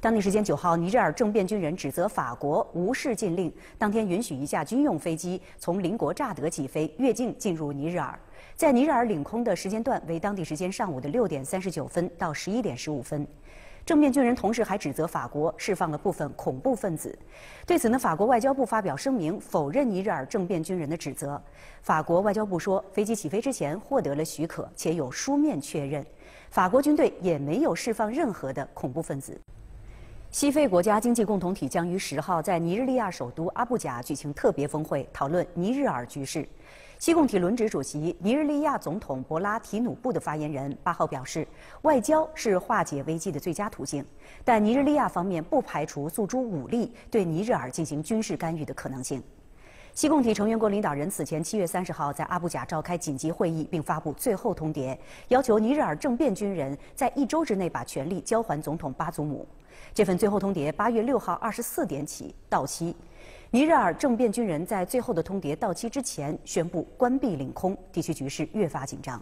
当地时间九号，尼日尔政变军人指责法国无视禁令，当天允许一架军用飞机从邻国乍得起飞，越境进入尼日尔。在尼日尔领空的时间段为当地时间上午的六点三十九分到十一点十五分。政变军人同时还指责法国释放了部分恐怖分子。对此呢，法国外交部发表声明否认尼日尔政变军人的指责。法国外交部说，飞机起飞之前获得了许可，且有书面确认。法国军队也没有释放任何的恐怖分子。西非国家经济共同体将于十号在尼日利亚首都阿布贾举行特别峰会，讨论尼日尔局势。西共体轮值主席尼日利亚总统博拉提努布的发言人八号表示，外交是化解危机的最佳途径，但尼日利亚方面不排除诉诸武力对尼日尔进行军事干预的可能性。西共体成员国领导人此前七月三十号在阿布贾召开紧急会议，并发布最后通牒，要求尼日尔政变军人在一周之内把权力交还总统巴祖姆。这份最后通牒八月六号二十四点起到期。尼日尔政变军人在最后的通牒到期之前宣布关闭领空，地区局势越发紧张。